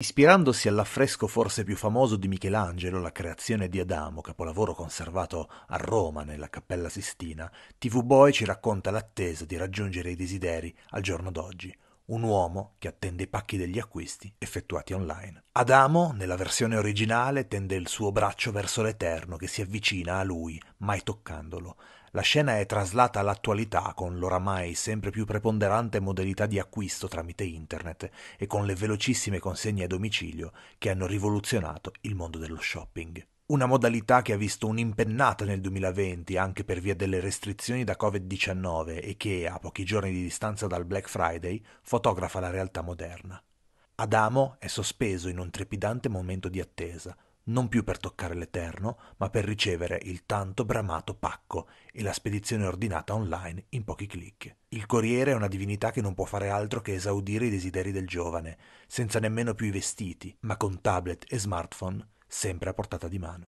Ispirandosi all'affresco forse più famoso di Michelangelo, La creazione di Adamo, capolavoro conservato a Roma nella Cappella Sistina, TV Boy ci racconta l'attesa di raggiungere i desideri al giorno d'oggi un uomo che attende i pacchi degli acquisti effettuati online. Adamo, nella versione originale, tende il suo braccio verso l'Eterno che si avvicina a lui, mai toccandolo. La scena è traslata all'attualità con l'oramai sempre più preponderante modalità di acquisto tramite internet e con le velocissime consegne a domicilio che hanno rivoluzionato il mondo dello shopping una modalità che ha visto un'impennata nel 2020 anche per via delle restrizioni da Covid-19 e che, a pochi giorni di distanza dal Black Friday, fotografa la realtà moderna. Adamo è sospeso in un trepidante momento di attesa, non più per toccare l'Eterno, ma per ricevere il tanto bramato pacco e la spedizione ordinata online in pochi clic. Il corriere è una divinità che non può fare altro che esaudire i desideri del giovane, senza nemmeno più i vestiti, ma con tablet e smartphone sempre a portata di mano.